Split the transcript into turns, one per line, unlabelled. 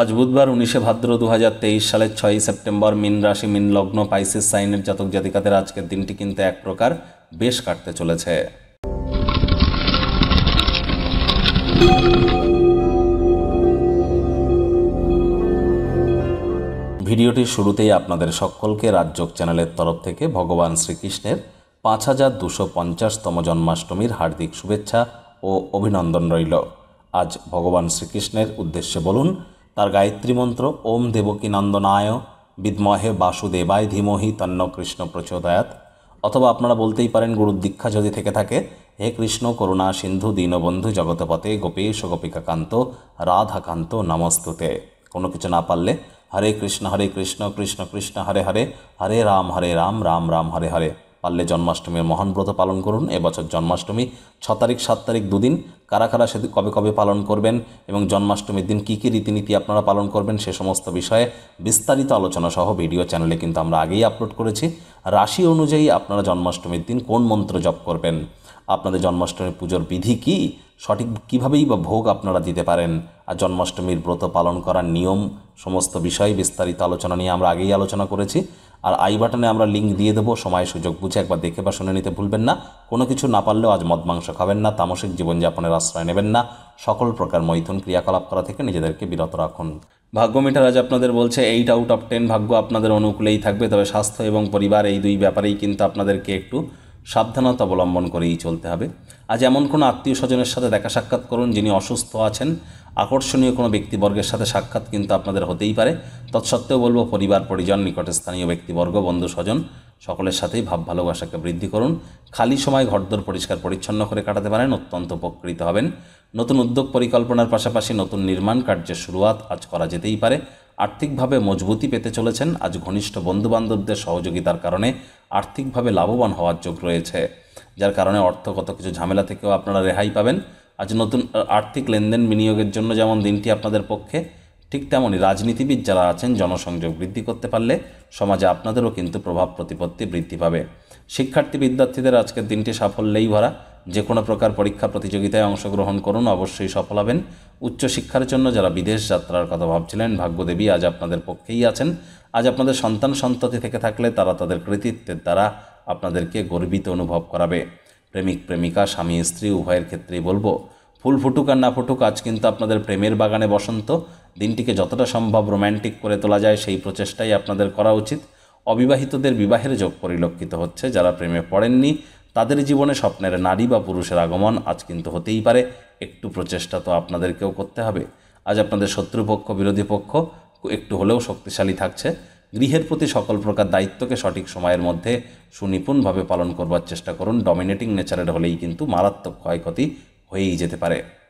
আজ বুধবার উনিশে ভাদ্র দু হাজার তেইশ সালের ছয়ই সেপ্টেম্বর মিন রাশি মিন লগ্ন পাইসিস সাইনের জাতক জাতিকাদের আজকের দিনটি কিন্তু এক প্রকার বেশ কাটতে চলেছে ভিডিওটির শুরুতেই আপনাদের সকলকে রাজযোগ চ্যানেলের তরফ থেকে ভগবান শ্রীকৃষ্ণের পাঁচ হাজার দুশো পঞ্চাশতম জন্মাষ্টমীর হার্দিক শুভেচ্ছা ও অভিনন্দন রইল আজ ভগবান শ্রীকৃষ্ণের উদ্দেশ্যে বলুন তার গায়ত্রী মন্ত্র ওম দেবকী নন্দনায় বিদ্মহে বাসুদেবায় ধীমহি তন্ন কৃষ্ণ প্রচোদয়াত অথবা আপনারা বলতেই পারেন গুরুর দীক্ষা যদি থেকে থাকে হে কৃষ্ণ করুণা সিন্ধু দীনবন্ধু জগতপতে গোপেশ গোপিকাকান্ত রাধাকান্ত নমস্তুতে কোনো কিছু না পারলে হরে কৃষ্ণ হরে কৃষ্ণ কৃষ্ণ কৃষ্ণ হরে হরে হরে রাম হরে রাম রাম রাম হরে হরে পারলে জন্মাষ্টমীর মহান ব্রত পালন করুন এবছর জন্মাষ্টমী ছ তারিখ সাত তারিখ দুদিন কারা কারা সেদিন কবে কবে পালন করবেন এবং জন্মাষ্টমীর দিন কী কী রীতিনীতি আপনারা পালন করবেন সে সমস্ত বিষয়ে বিস্তারিত আলোচনা সহ ভিডিও চ্যানেলে কিন্তু আমরা আগেই আপলোড করেছি রাশি অনুযায়ী আপনারা জন্মাষ্টমীর দিন কোন মন্ত্র জপ করবেন আপনাদের জন্মাষ্টমীর পুজোর বিধি কী সঠিক কীভাবেই বা ভোগ আপনারা দিতে পারেন আর জন্মাষ্টমীর ব্রত পালন করার নিয়ম সমস্ত বিষয়ে বিস্তারিত আলোচনা নিয়ে আমরা আগেই আলোচনা করেছি আর আই বাটনে আমরা লিঙ্ক দিয়ে দেবো সময় সুযোগ বুঝে একবার দেখে বা শুনে নিতে ভুলবেন না কোনো কিছু না পারলেও আজ মদ মাংস খাবেন না তামসিক জীবনযাপনের আশ্রয় নেবেন না সকল প্রকার মৈথুন ক্রিয়াকলাপ করা থেকে নিজেদেরকে বিরত রাখুন ভাগ্য মিটার আজ আপনাদের বলছে এইট আউট অফ টেন ভাগ্য আপনাদের অনুকূলেই থাকবে তবে স্বাস্থ্য এবং পরিবার এই দুই ব্যাপারেই কিন্তু আপনাদেরকে একটু সাবধানতা অবলম্বন করেই চলতে হবে আজ এমন কোনো আত্মীয় স্বজনের সাথে দেখা সাক্ষাৎ করুন যিনি অসুস্থ আছেন আকর্ষণীয় কোনো ব্যক্তিবর্গের সাথে সাক্ষাৎ কিন্তু আপনাদের হতেই পারে তৎসত্ত্বেও বলবো পরিবার পরিজন নিকটে স্থানীয় ব্যক্তিবর্গ বন্ধু স্বজন সকলের সাথেই ভাব ভালোবাসাকে বৃদ্ধি করুন খালি সময় ঘরদোর পরিষ্কার পরিচ্ছন্ন করে কাটাতে পারেন অত্যন্ত উপকৃত হবেন নতুন উদ্যোগ পরিকল্পনার পাশাপাশি নতুন নির্মাণ কার্যের শুরুয়াত আজ করা যেতেই পারে আর্থিকভাবে মজবুতি পেতে চলেছেন আজ ঘনিষ্ঠ বন্ধুবান্ধবদের সহযোগিতার কারণে আর্থিকভাবে লাভবান হওয়ার যোগ রয়েছে যার কারণে অর্থগত কিছু ঝামেলা থেকেও আপনারা রেহাই পাবেন আজ নতুন আর্থিক লেনদেন বিনিয়োগের জন্য যেমন দিনটি আপনাদের পক্ষে ঠিক তেমনই রাজনীতিবিদ যারা আছেন জনসংযোগ বৃদ্ধি করতে পারলে সমাজে আপনাদেরও কিন্তু প্রভাব প্রতিপত্তি বৃদ্ধি পাবে শিক্ষার্থী বিদ্যার্থীদের আজকের দিনটি সাফল্যেই ভরা যে কোনো প্রকার পরীক্ষা প্রতিযোগিতায় অংশগ্রহণ করুন অবশ্যই সফল হবেন উচ্চশিক্ষার জন্য যারা বিদেশ যাত্রার কথা ভাবছিলেন ভাগ্যদেবী আজ আপনাদের পক্ষেই আছেন আজ আপনাদের সন্তান সন্ততি থেকে থাকলে তারা তাদের কৃতিত্বের দ্বারা আপনাদেরকে গর্বিত অনুভব করাবে প্রেমিক প্রেমিকা স্বামী স্ত্রী উভয়ের ক্ষেত্রেই বলবো ফুল ফুটুক আর না ফুটুক আজ কিন্তু আপনাদের প্রেমের বাগানে বসন্ত দিনটিকে যতটা সম্ভব রোম্যান্টিক করে তোলা যায় সেই প্রচেষ্টাই আপনাদের করা উচিত অবিবাহিতদের বিবাহের যোগ পরিলক্ষিত হচ্ছে যারা প্রেমে পড়েননি তাদের জীবনে স্বপ্নের নারী বা পুরুষের আগমন আজ কিন্তু হতেই পারে একটু প্রচেষ্টা তো আপনাদেরকেও করতে হবে আজ আপনাদের শত্রুপক্ষ বিরোধী পক্ষ একটু হলেও শক্তিশালী থাকছে গৃহের প্রতি সকল প্রকার দায়িত্বকে সঠিক সময়ের মধ্যে সুনিপুণভাবে পালন করবার চেষ্টা করুন ডমিনেটিং নেচারের হলেই কিন্তু মারাত্মক ক্ষয়ক্ষতি হয়েই যেতে পারে